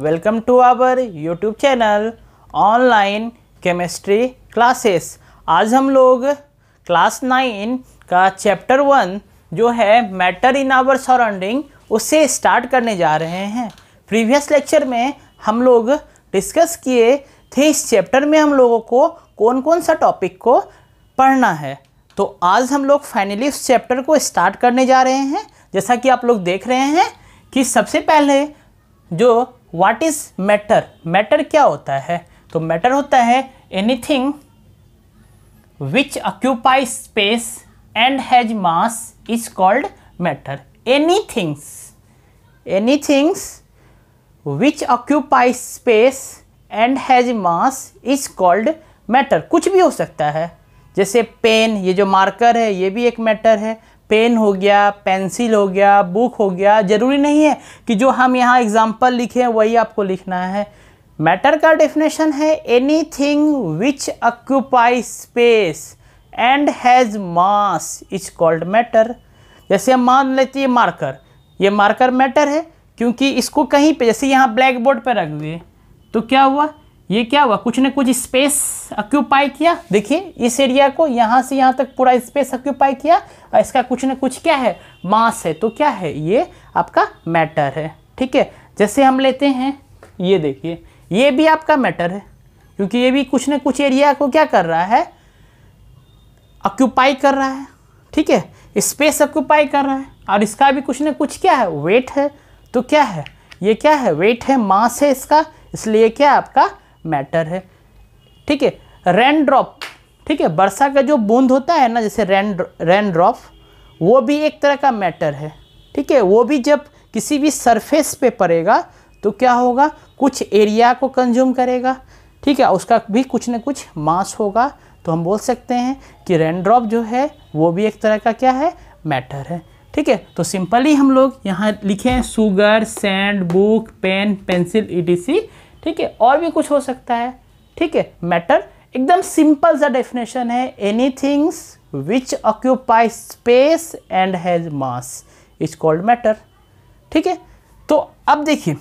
welcome to our YouTube channel online chemistry classes आज हम लोग क्लास नाइन का चैप्टर वन जो है मैटर इन आवर सराउंडिंग उससे स्टार्ट करने जा रहे हैं प्रीवियस लेक्चर में हम लोग डिस्कस किए थे इस चैप्टर में हम लोगों को कौन कौन सा टॉपिक को पढ़ना है तो आज हम लोग फाइनली उस चैप्टर को स्टार्ट करने जा रहे हैं जैसा कि आप लोग देख रहे हैं कि सबसे पहले जो व्हाट इज मैटर मैटर क्या होता है तो मैटर होता है anything which occupy space and has mass is called matter any things any things which occupy space and has mass is called matter कुछ भी हो सकता है जैसे पेन ये जो मार्कर है ये भी एक मैटर है पेन हो गया पेंसिल हो गया बुक हो गया ज़रूरी नहीं है कि जो हम यहाँ एग्ज़ाम्पल लिखे हैं वही आपको लिखना है मैटर का डेफिनेशन है any thing which occupy space and has mass is called matter जैसे हम मान लेते हैं मार्कर ये मार्कर मैटर है क्योंकि इसको कहीं पे जैसे यहाँ ब्लैक बोर्ड पर रख दिए तो क्या हुआ ये क्या हुआ कुछ ने कुछ स्पेस अक्यूपाई किया देखिए इस एरिया को यहाँ से यहाँ तक पूरा स्पेस ऑक्यूपाई किया और इसका कुछ ना कुछ क्या है मास है तो क्या है ये आपका मैटर है ठीक है जैसे हम लेते हैं ये देखिए ये भी आपका मैटर है क्योंकि ये भी कुछ ना कुछ एरिया को क्या कर रहा है अक्यूपाई कर रहा है ठीक है स्पेस ऑक्यूपाई कर रहा है और इसका भी कुछ ना कुछ क्या है वेट है तो क्या है ये क्या है वेट है मास है इसका इसलिए क्या आपका मैटर है ठीक है रेन ड्रॉप ठीक है वर्षा का जो बूंद होता है ना जैसे रेन रेन ड्रॉप वो भी एक तरह का मैटर है ठीक है वो भी जब किसी भी सरफेस पे पड़ेगा तो क्या होगा कुछ एरिया को कंज्यूम करेगा ठीक है उसका भी कुछ ना कुछ मास होगा तो हम बोल सकते हैं कि रेन ड्रॉप जो है वो भी एक तरह का क्या है मैटर है ठीक है तो सिंपली हम लोग यहाँ लिखे हैं sugar sand book pen pencil ई ठीक है और भी कुछ हो सकता है ठीक है मैटर एकदम सिंपल सा डेफिनेशन है any things which occupy space and has mass is called matter ठीक है तो अब देखिए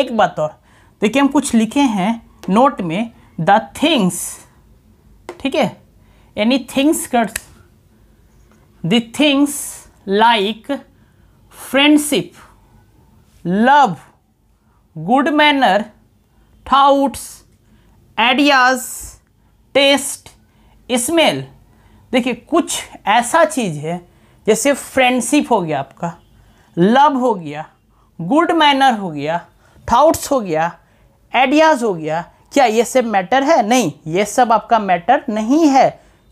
एक बात और देखिए हम कुछ लिखे हैं नोट में द थिंग्स ठीक है एनी थिंग्स कर the things like friendship love good manner thoughts ideas taste smell देखिए कुछ ऐसा चीज़ है जैसे फ्रेंडशिप हो गया आपका लव हो गया गुड मैनर हो गया थाउट्स हो गया आइडियाज़ हो गया क्या ये सब मैटर है नहीं ये सब आपका मैटर नहीं है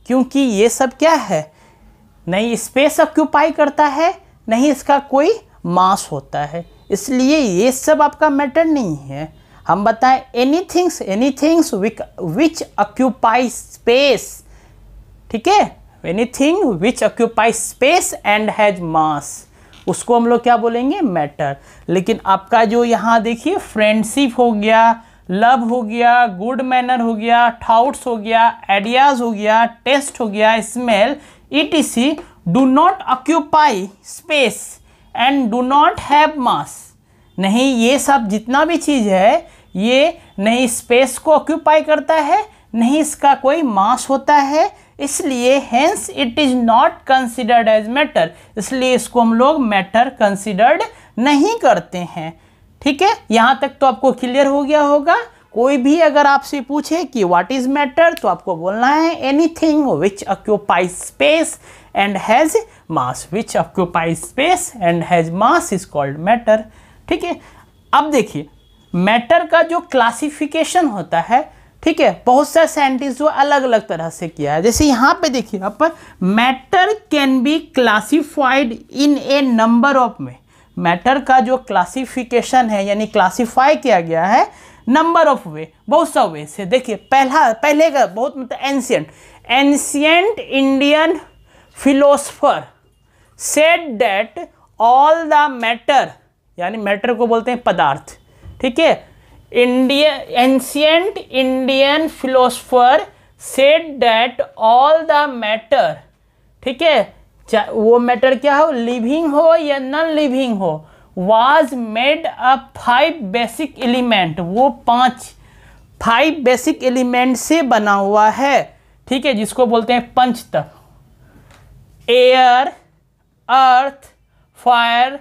क्योंकि ये सब क्या है नहीं स्पेस ऑक्यूपाई करता है नहीं इसका कोई मास होता है इसलिए ये सब आपका मैटर नहीं है हम बताएं any things any things which which occupy space ठीक है any thing which occupy space and has mass उसको हम लोग क्या बोलेंगे मैटर लेकिन आपका जो यहाँ देखिए फ्रेंडशिप हो गया लव हो गया गुड मैनर हो गया थाउट्स हो गया आइडियाज़ हो गया टेस्ट हो गया smell E T C do not occupy space and do not have mass नहीं ये सब जितना भी चीज़ है ये नहीं स्पेस को ऑक्यूपाई करता है नहीं इसका कोई मास होता है इसलिए hence it is not considered as matter इसलिए इसको हम लोग मैटर कंसिडर्ड नहीं करते हैं ठीक है यहाँ तक तो आपको क्लियर हो गया होगा कोई भी अगर आपसे पूछे कि व्हाट इज़ मैटर तो आपको बोलना है anything which occupy space and has mass which occupies space and has mass is called matter ठीक है अब देखिए मैटर का जो क्लासिफिकेशन होता है ठीक है बहुत सारे साइंटिस्ट जो अलग अलग तरह से किया है जैसे यहाँ पे देखिए आप matter can be classified in a number of में मैटर का जो क्लासिफिकेशन है यानी क्लासिफाई किया गया है नंबर ऑफ वे बहुत सा वे से देखिए पहला पहले का बहुत मतलब ancient ancient Indian philosopher said that all the matter यानी मैटर को बोलते हैं पदार्थ ठीक है Indian ancient Indian philosopher said that all the matter ठीक है वो मैटर क्या हो लिविंग हो या नॉन लिविंग हो was made up five basic element वो पांच फाइव बेसिक एलिमेंट से बना हुआ है ठीक है जिसको बोलते हैं पंच तत्व air earth fire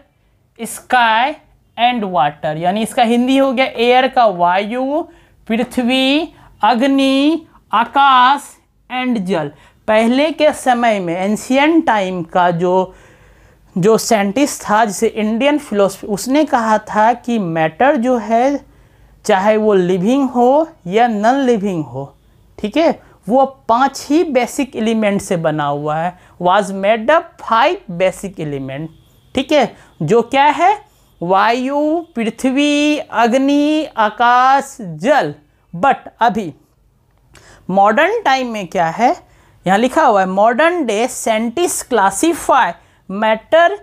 sky and water यानी इसका हिंदी हो गया एयर का वायु पृथ्वी अग्नि आकाश एंड जल पहले के समय में एंशियन टाइम का जो जो साइंटिस्ट था जिसे इंडियन फिलोसफी उसने कहा था कि मैटर जो है चाहे वो लिविंग हो या नॉन लिविंग हो ठीक है वो पांच ही बेसिक एलिमेंट से बना हुआ है was made up five basic element ठीक है जो क्या है वायु पृथ्वी अग्नि आकाश जल बट अभी मॉडर्न टाइम में क्या है यहाँ लिखा हुआ है modern day scientist classify matter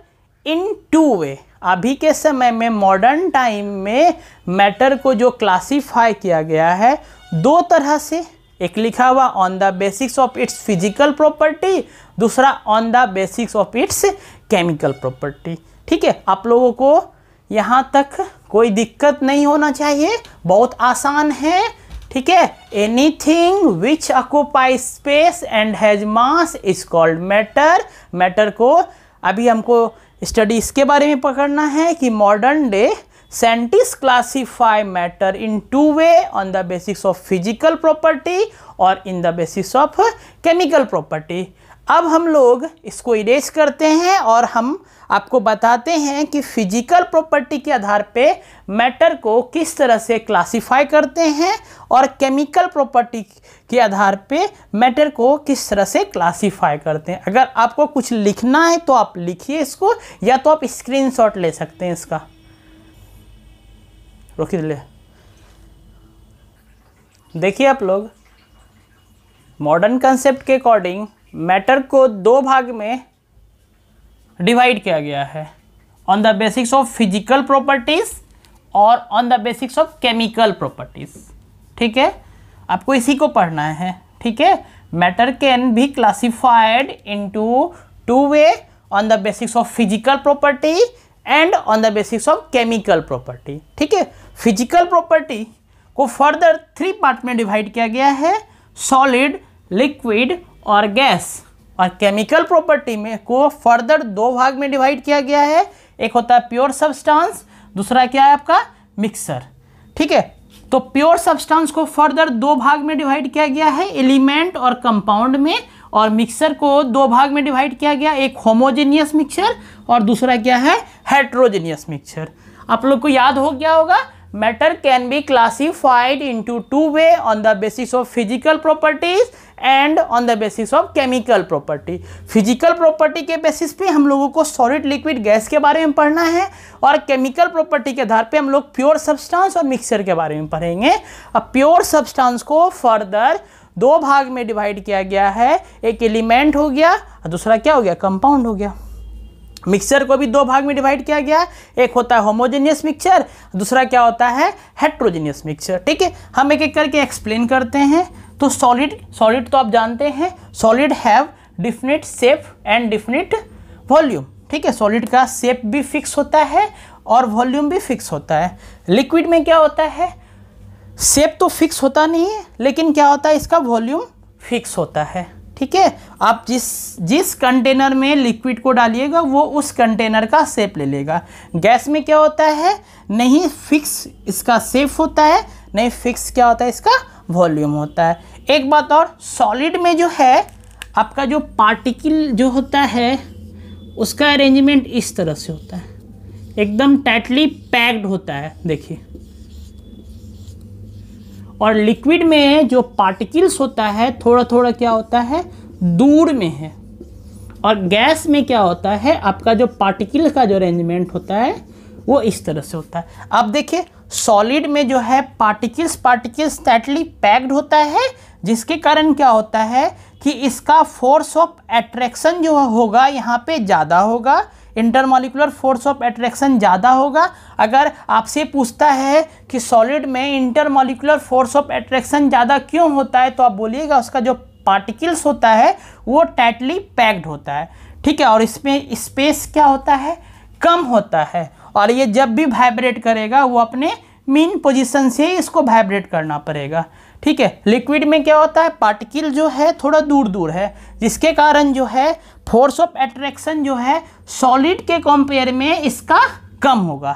into way अभी के समय में मॉडर्न टाइम में मैटर को जो क्लासीफाई किया गया है दो तरह से एक लिखा हुआ on the basics of its physical property दूसरा on the basics of its chemical property ठीक है आप लोगों को यहाँ तक कोई दिक्कत नहीं होना चाहिए बहुत आसान है ठीक है any thing which occupy space and has mass is called matter matter को अभी हमको स्टडी इसके बारे में पकड़ना है कि modern day scientist classify matter into way on the basis of physical property और in the basis of chemical property अब हम लोग इसको इरेज करते हैं और हम आपको बताते हैं कि फिजिकल प्रॉपर्टी के आधार पे मैटर को किस तरह से क्लासिफाई करते हैं और केमिकल प्रॉपर्टी के आधार पे मैटर को किस तरह से क्लासिफाई करते हैं अगर आपको कुछ लिखना है तो आप लिखिए इसको या तो आप स्क्रीनशॉट ले सकते हैं इसका दिले देखिए आप लोग मॉडर्न कंसेप्ट के अकॉर्डिंग मैटर को दो भाग में डिवाइड किया गया है on the basics of physical properties और on the basics of chemical properties ठीक है आपको इसी को पढ़ना है ठीक है matter can be classified into two way on the basics of physical property and on the basis of chemical property ठीक है फिजिकल प्रॉपर्टी को फर्दर थ्री पार्ट में डिवाइड किया गया है सॉलिड लिक्विड और गैस और केमिकल प्रॉपर्टी में को फर्दर दो भाग में डिवाइड किया गया है एक होता है प्योर सब्सटेंस दूसरा क्या है आपका मिक्सर ठीक है तो प्योर सब्सटेंस को फर्दर दो भाग में डिवाइड किया गया है एलिमेंट और कंपाउंड में और मिक्सर को दो भाग में डिवाइड किया गया एक होमोजेनियस मिक्सर और दूसरा क्या है हेट्रोजेनियस मिक्सर आप लोग को याद हो गया होगा matter can be classified into two way on the basis of physical properties and on the basis of chemical property physical property के बेसिस पे हम लोगों को सॉलिड लिक्विड गैस के बारे में पढ़ना है और केमिकल प्रॉपर्टी के आधार पे हम लोग प्योर सब्सटेंस और मिक्सर के बारे में पढ़ेंगे अब प्योर सब्सटेंस को फर्दर दो भाग में डिवाइड किया गया है एक एलिमेंट हो गया दूसरा क्या हो गया कंपाउंड हो गया मिक्सचर को भी दो भाग में डिवाइड किया गया एक होता है होमोजेनियस मिक्सचर दूसरा क्या होता है हेट्रोजेनियस मिक्सचर ठीक है हम एक एक करके एक्सप्लेन करते हैं तो सॉलिड सॉलिड तो आप जानते हैं solid have definite shape and definite volume ठीक है सॉलिड का सेप भी फिक्स होता है और वॉल्यूम भी फिक्स होता है लिक्विड में क्या होता है सेप तो फिक्स होता नहीं है लेकिन क्या होता है इसका वॉल्यूम फिक्स होता है ठीक है आप जिस जिस कंटेनर में लिक्विड को डालिएगा वो उस कंटेनर का सेप ले लेगा गैस में क्या होता है नहीं फिक्स इसका सेप होता है नहीं फिक्स क्या होता है इसका वॉल्यूम होता है एक बात और सॉलिड में जो है आपका जो पार्टिकल जो होता है उसका अरेंजमेंट इस तरह से होता है एकदम टाइटली पैक्ड होता है देखिए और लिक्विड में जो पार्टिकल्स होता है थोड़ा थोड़ा क्या होता है दूर में है और गैस में क्या होता है आपका जो पार्टिकल का जो अरेंजमेंट होता है वो इस तरह से होता है अब देखिए सॉलिड में जो है पार्टिकल्स पार्टिकल्स टाइटली पैक्ड होता है जिसके कारण क्या होता है कि इसका फोर्स ऑफ एट्रैक्शन जो होगा यहाँ पे ज़्यादा होगा इंटरमोलिकुलर फोर्स ऑफ एट्रैक्शन ज़्यादा होगा अगर आपसे पूछता है कि सॉलिड में इंटरमोलिकुलर फोर्स ऑफ एट्रैक्शन ज़्यादा क्यों होता है तो आप बोलिएगा उसका जो पार्टिकल्स होता है वो टाइटली पैक्ड होता है ठीक है और इसमें स्पेस क्या होता है कम होता है और ये जब भी वाइब्रेट करेगा वो अपने मेन पोजिशन से इसको वाइब्रेट करना पड़ेगा ठीक है लिक्विड में क्या होता है पार्टिकल जो है थोड़ा दूर दूर है जिसके कारण जो है फोर्स ऑफ एट्रैक्शन जो है सॉलिड के कंपेयर में इसका कम होगा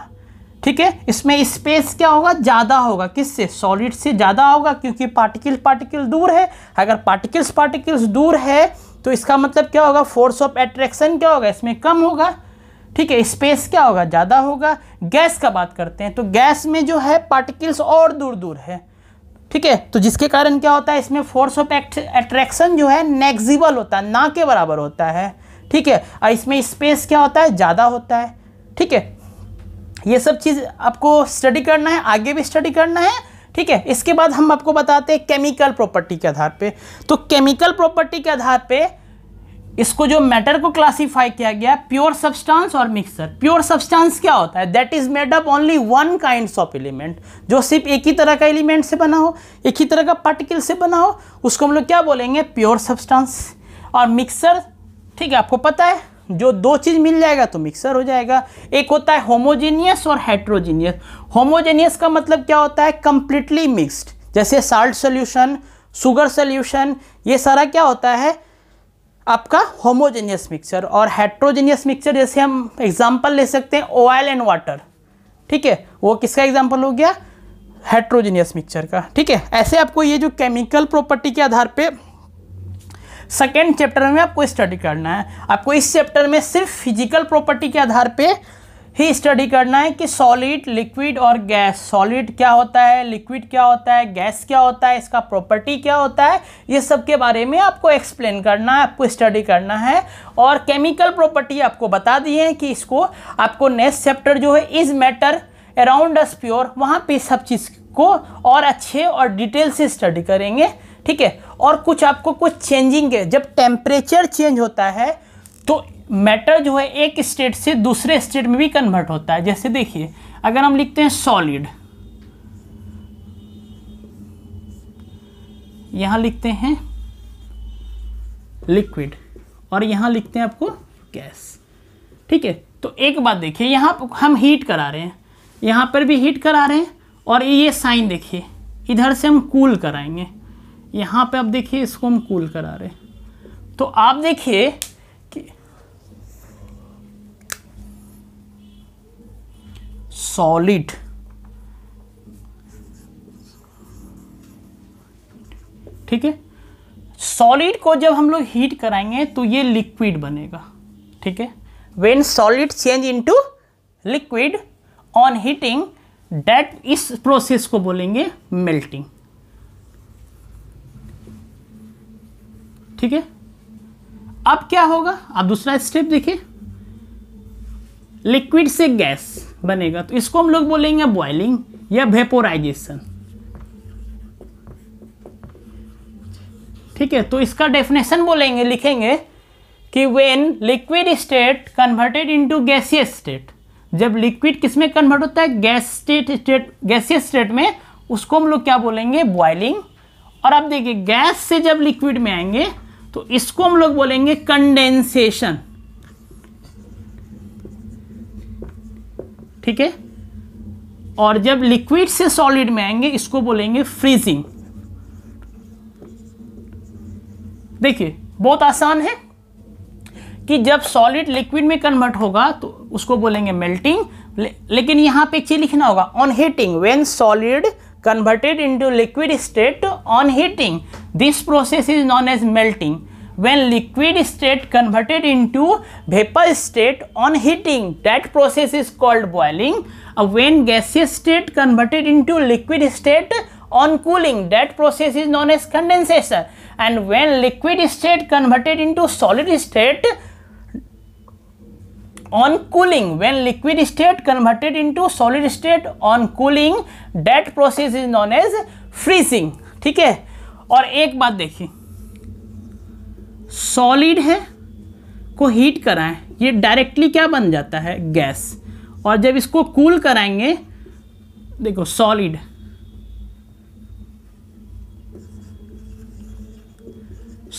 ठीक है इसमें स्पेस क्या होगा ज़्यादा होगा किससे सॉलिड से ज़्यादा होगा क्योंकि पार्टिकल पार्टिकल दूर है अगर पार्टिकल्स पार्टिकल्स दूर है तो इसका मतलब क्या होगा फोर्स ऑफ एट्रैक्शन क्या होगा इसमें कम होगा ठीक है स्पेस क्या होगा ज़्यादा होगा गैस का बात करते हैं तो गैस में जो है पार्टिकल्स और दूर दूर है ठीक है तो जिसके कारण क्या होता है इसमें फोर्स ऑफ अट्रैक्शन जो है नेग्जिबल होता है ना के बराबर होता है ठीक है और इसमें स्पेस क्या होता है ज़्यादा होता है ठीक है ये सब चीज़ आपको स्टडी करना है आगे भी स्टडी करना है ठीक है इसके बाद हम आपको बताते हैं केमिकल प्रॉपर्टी के आधार पे तो केमिकल प्रॉपर्टी के आधार पे इसको जो मैटर को क्लासिफाई किया गया प्योर सब्सटेंस और मिक्सर प्योर सब्सटेंस क्या होता है that is made up only one kind of element जो सिर्फ एक ही तरह का एलिमेंट से बना हो एक ही तरह का पार्टिकल से बना हो उसको हम लोग क्या बोलेंगे प्योर सब्सटेंस और मिक्सर ठीक है आपको पता है जो दो चीज़ मिल जाएगा तो मिक्सर हो जाएगा एक होता है होमोजेनियस और हाइड्रोजीनियस होमोजेनियस का मतलब क्या होता है कंप्लीटली मिक्सड जैसे साल्ट सोल्यूशन सुगर सोल्यूशन ये सारा क्या होता है आपका होमोजेनियस मिक्सचर और हेट्रोजेनियस मिक्सचर जैसे हम एग्जाम्पल ले सकते हैं ऑयल एंड वाटर ठीक है वो किसका एग्जाम्पल हो गया हेट्रोजेनियस मिक्सचर का ठीक है ऐसे आपको ये जो केमिकल प्रॉपर्टी के आधार पे सेकेंड चैप्टर में आपको स्टडी करना है आपको इस चैप्टर में सिर्फ फिजिकल प्रॉपर्टी के आधार पे ही स्टडी करना है कि सॉलिड लिक्विड और गैस सॉलिड क्या होता है लिक्विड क्या होता है गैस क्या होता है इसका प्रॉपर्टी क्या होता है ये सब के बारे में आपको एक्सप्लेन करना है आपको स्टडी करना है और केमिकल प्रॉपर्टी आपको बता दी है कि इसको आपको नेक्स्ट चैप्टर जो है is matter around us pure वहाँ पर सब चीज़ को और अच्छे और डिटेल से स्टडी करेंगे ठीक है और कुछ आपको कुछ चेंजिंग है जब टेम्परेचर चेंज होता है तो मैटर जो है एक स्टेट से दूसरे स्टेट में भी कन्वर्ट होता है जैसे देखिए अगर हम लिखते हैं सॉलिड यहां लिखते हैं लिक्विड और यहां लिखते हैं आपको गैस ठीक है तो एक बात देखिए यहां हम हीट करा रहे हैं यहां पर भी हीट करा रहे हैं और ये साइन देखिए इधर से हम कूल कराएंगे यहां पे आप देखिए इसको हम कूल करा रहे हैं तो आप देखिए सॉलिड ठीक है सॉलिड को जब हम लोग हीट कराएंगे तो ये लिक्विड बनेगा ठीक है when solid change into liquid on heating that इस प्रोसेस को बोलेंगे मेल्टिंग ठीक है अब क्या होगा आप दूसरा स्टेप देखिए लिक्विड से गैस बनेगा तो इसको हम लोग बोलेंगे बॉइलिंग या वेपोराइजेशन ठीक है तो इसका डेफिनेशन बोलेंगे लिखेंगे कि when liquid state converted into gaseous state जब लिक्विड किसमें कन्वर्ट होता है gas state state gaseous state में उसको हम लोग क्या बोलेंगे बॉइलिंग और अब देखिए गैस से जब लिक्विड में आएंगे तो इसको हम लोग बोलेंगे कंडेंसेशन ठीक है और जब लिक्विड से सॉलिड में आएंगे इसको बोलेंगे फ्रीजिंग देखिए बहुत आसान है कि जब सॉलिड लिक्विड में कन्वर्ट होगा तो उसको बोलेंगे मेल्टिंग ले, लेकिन यहां पे एक चीज लिखना होगा on heating when solid converted into liquid state on heating this process is known as melting when liquid state converted into vapor state on heating that process is called boiling uh, when gaseous state converted into liquid state on cooling that process is known as condensation and when liquid state converted into solid state on cooling when liquid state converted into solid state on cooling that process is known as freezing ठीक है और एक बात देखिए solid है को heat कराएं ये डायरेक्टली क्या बन जाता है गैस और जब इसको कूल कराएंगे देखो सॉलिड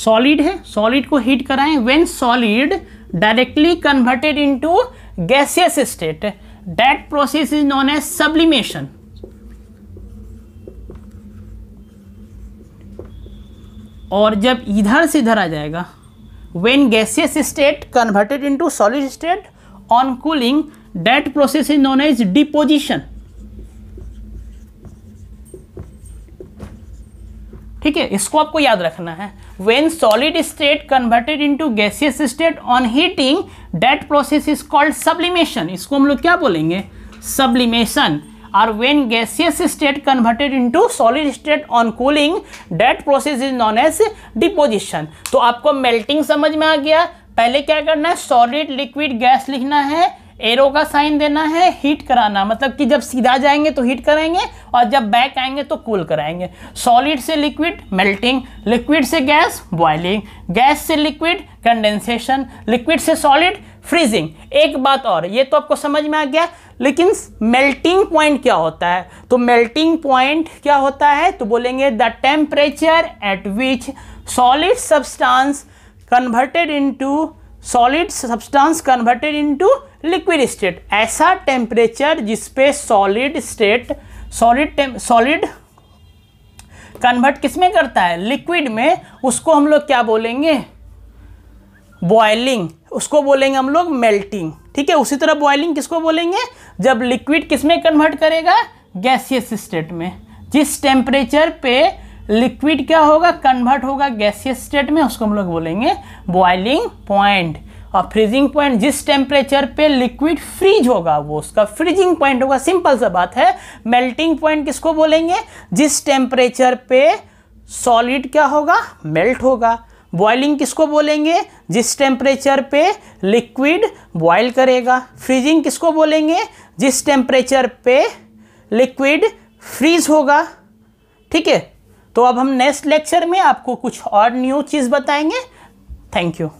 सॉलिड है सॉलिड को हीट कराएं when solid directly converted into gaseous state that process is known as sublimation और जब इधर से इधर आ जाएगा when gaseous state converted into solid state on cooling that process is known as deposition ठीक है इसको आपको याद रखना है when solid state converted into gaseous state on heating that process is called sublimation इसको हम लोग क्या बोलेंगे sublimation are when gaseous state converted into solid state on cooling that process is known as deposition तो आपको melting समझ में आ गया पहले क्या करना है solid liquid gas लिखना है एरो का साइन देना है हीट कराना मतलब कि जब सीधा जाएंगे तो हीट कराएंगे और जब बैक आएंगे तो कूल कराएंगे सॉलिड से लिक्विड मेल्टिंग लिक्विड से गैस बॉइलिंग गैस से लिक्विड कंडेंसेशन लिक्विड से सॉलिड फ्रीजिंग एक बात और ये तो आपको समझ में आ गया लेकिन मेल्टिंग पॉइंट क्या होता है तो मेल्टिंग पॉइंट क्या होता है तो बोलेंगे the temperature at which solid substance converted into solid substance converted into liquid state ऐसा टेम्परेचर जिसपे solid state solid solid convert किसमें करता है लिक्विड में उसको हम लोग क्या बोलेंगे बॉयलिंग उसको बोलेंगे हम लोग मेल्टिंग ठीक है उसी तरह बॉयलिंग किसको बोलेंगे जब लिक्विड किस में कन्वर्ट करेगा गैसियस स्टेट में जिस टेम्परेचर पे लिक्विड क्या होगा कन्वर्ट होगा गैसियस स्टेट में उसको हम लोग बोलेंगे बॉयलिंग पॉइंट और फ्रीजिंग पॉइंट जिस टेम्परेचर पे लिक्विड फ्रीज होगा वो उसका फ्रीजिंग पॉइंट होगा सिंपल सा बात है मेल्टिंग पॉइंट किसको बोलेंगे जिस टेम्परेचर पे सॉलिड क्या होगा मेल्ट होगा बॉइलिंग किसको बोलेंगे जिस टेम्परेचर पे लिक्विड बॉयल करेगा फ्रीजिंग किसको बोलेंगे जिस टेम्परेचर पे लिक्विड फ्रीज होगा ठीक है तो अब हम नेक्स्ट लेक्चर में आपको कुछ और न्यू चीज़ बताएंगे थैंक यू